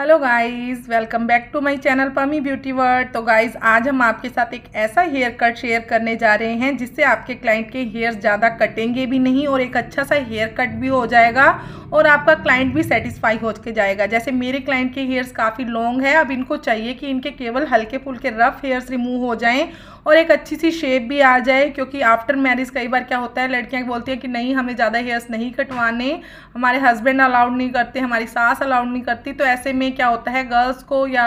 hello guys welcome back to my channel Pami beauty world तो guys आज हम आपके साथ एक ऐसा हेयर कट शेयर करने जा रहे हैं जिससे आपके क्लाइंट के हेयर ज़्यादा कटेंगे भी नहीं और एक अच्छा सा हेयर कट भी हो जाएगा और आपका क्लाइंट भी सेटिस्फाई हो के जाएगा जैसे मेरे क्लाइंट के हेयर्स काफ़ी लॉन्ग है अब इनको चाहिए कि इनके केवल हल्के फुल्के रफ हेयर्स रिमूव हो जाएँ और एक अच्छी सी शेप भी आ जाए क्योंकि आफ्टर मैरिज कई बार क्या होता है लड़कियाँ बोलती हैं कि नहीं हमें ज़्यादा हेयर्स नहीं कटवाने हमारे हस्बैंड अलाउड नहीं करते हमारी सास अलाउड नहीं करती तो ऐसे में में क्या होता है गर्ल्स को या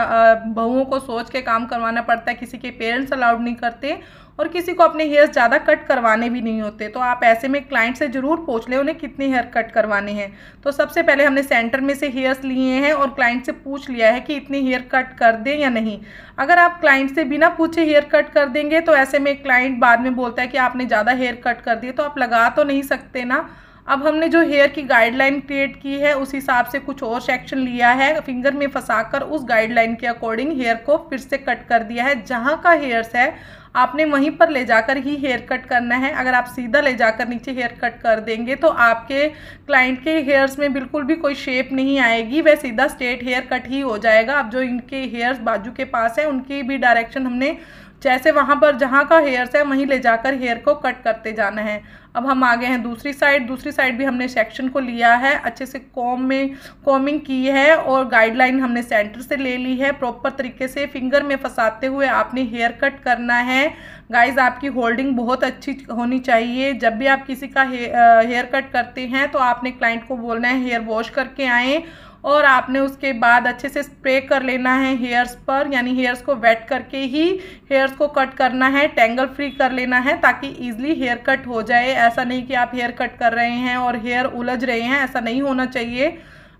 बहुओं को सोच के काम करवाना पड़ता है किसी के पेरेंट्स अलाउड नहीं करते और किसी को अपने हेयर्स ज़्यादा कट करवाने भी नहीं होते तो आप ऐसे में क्लाइंट से ज़रूर पूछ लें उन्हें कितने हेयर कट करवाने हैं तो सबसे पहले हमने सेंटर में से हेयर्स लिए हैं और क्लाइंट से पूछ लिया है कि इतने हेयर कट कर दें या नहीं अगर आप क्लाइंट से बिना पूछे हेयर कट कर देंगे तो ऐसे में क्लाइंट बाद में बोलता है कि आपने ज़्यादा हेयर कट कर दिए तो आप लगा तो नहीं सकते ना अब हमने जो हेयर की गाइडलाइन क्रिएट की है उस हिसाब से कुछ और सेक्शन लिया है फिंगर में फंसाकर उस गाइडलाइन के अकॉर्डिंग हेयर को फिर से कट कर दिया है जहाँ का हेयर्स है आपने वहीं पर ले जाकर ही हेयर कट करना है अगर आप सीधा ले जाकर नीचे हेयर कट कर देंगे तो आपके क्लाइंट के हेयर्स में बिल्कुल भी कोई शेप नहीं आएगी वह सीधा स्ट्रेट हेयर कट ही हो जाएगा अब जो इनके हेयर्स बाजू के पास है उनकी भी डायरेक्शन हमने जैसे वहाँ पर जहाँ का हेयर्स है वहीं ले जाकर हेयर को कट करते जाना है अब हम आगे हैं दूसरी साइड दूसरी साइड भी हमने सेक्शन को लिया है अच्छे से कॉम में कॉमिंग की है और गाइडलाइन हमने सेंटर से ले ली है प्रॉपर तरीके से फिंगर में फंसाते हुए आपने हेयर कट करना है गाइज आपकी होल्डिंग बहुत अच्छी होनी चाहिए जब भी आप किसी का हेयर कट करते हैं तो आपने क्लाइंट को बोलना है हेयर वॉश करके आएँ और आपने उसके बाद अच्छे से स्प्रे कर लेना है हेयर्स पर यानी हेयर्स को वेट करके ही हेयर्स को कट करना है टेंगल फ्री कर लेना है ताकि ईजिली हेयर कट हो जाए ऐसा नहीं कि आप हेयर कट कर रहे हैं और हेयर उलझ रहे हैं ऐसा नहीं होना चाहिए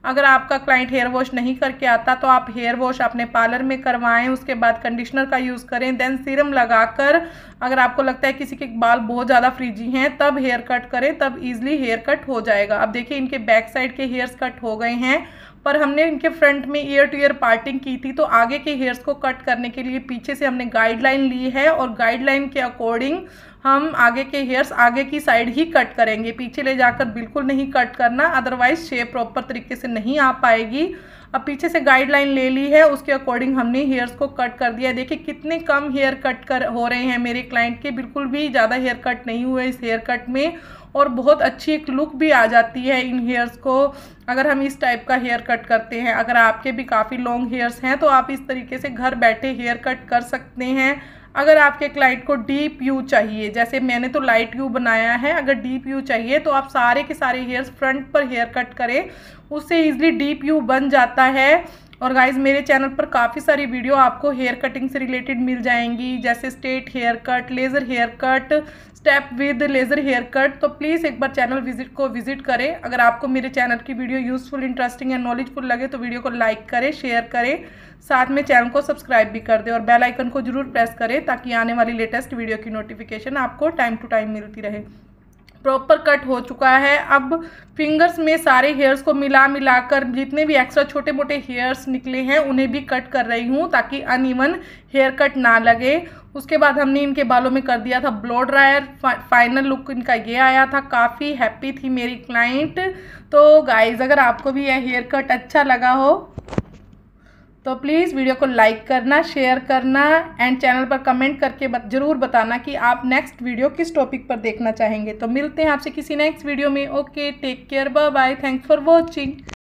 अगर आपका क्लाइंट हेयर वॉश नहीं करके आता तो आप हेयर वॉश अपने पार्लर में करवाएं उसके बाद कंडीशनर का यूज़ करें देन सीरम लगाकर अगर आपको लगता है किसी के बाल बहुत ज़्यादा फ्रिजी हैं तब हेयर कट करें तब ईजिली हेयर कट हो जाएगा अब देखिए इनके बैक साइड के हेयर्स कट हो गए हैं पर हमने इनके फ्रंट में ईयर टू ईयर पार्टिंग की थी तो आगे के हेयर्स को कट करने के लिए पीछे से हमने गाइडलाइन ली है और गाइडलाइन के अकॉर्डिंग हम आगे के हेयर्स आगे की साइड ही कट करेंगे पीछे ले जाकर बिल्कुल नहीं कट करना अदरवाइज शेप प्रॉपर तरीके से नहीं आ पाएगी अब पीछे से गाइडलाइन ले ली है उसके अकॉर्डिंग हमने हेयर्स को कट कर दिया है देखिए कितने कम हेयर कट कर हो रहे हैं मेरे क्लाइंट के बिल्कुल भी ज़्यादा हेयर कट नहीं हुए इस हेयर कट में और बहुत अच्छी एक लुक भी आ जाती है इन हेयर्स को अगर हम इस टाइप का हेयर कट करते हैं अगर आपके भी काफ़ी लॉन्ग हेयर्स हैं तो आप इस तरीके से घर बैठे हेयर कट कर सकते हैं अगर आपके क्लाइंट को डीप यू चाहिए जैसे मैंने तो लाइट यू बनाया है अगर डीप यू चाहिए तो आप सारे के सारे हेयर्स फ्रंट पर हेयर कट करें उससे ईजिली डीप यू बन जाता है और गाइज मेरे चैनल पर काफ़ी सारी वीडियो आपको हेयर कटिंग से रिलेटेड मिल जाएंगी जैसे straight hair cut laser hair cut step with laser hair cut तो प्लीज़ एक बार चैनल विजिट को विजिट करें अगर आपको मेरे चैनल की video useful interesting and knowledgeful लगे तो वीडियो को लाइक करें शेयर करें साथ में चैनल को सब्सक्राइब भी कर दें और बेल आइकन को जरूर प्रेस करें ताकि आने वाली लेटेस्ट वीडियो की नोटिफिकेशन आपको टाइम टू टाइम मिलती रहे प्रॉपर कट हो चुका है अब फिंगर्स में सारे हेयर्स को मिला मिलाकर जितने भी एक्स्ट्रा छोटे मोटे हेयर्स निकले हैं उन्हें भी कट कर रही हूँ ताकि अनइवन हेयर कट ना लगे उसके बाद हमने इनके बालों में कर दिया था ब्लो ड्रायर फा, फाइनल लुक इनका ये आया था काफ़ी हैप्पी थी मेरी क्लाइंट तो गाइज अगर आपको भी यह हेयर कट अच्छा लगा हो तो प्लीज़ वीडियो को लाइक करना शेयर करना एंड चैनल पर कमेंट करके बत, ज़रूर बताना कि आप नेक्स्ट वीडियो किस टॉपिक पर देखना चाहेंगे तो मिलते हैं आपसे किसी नेक्स्ट वीडियो में okay take care bye bye thanks for watching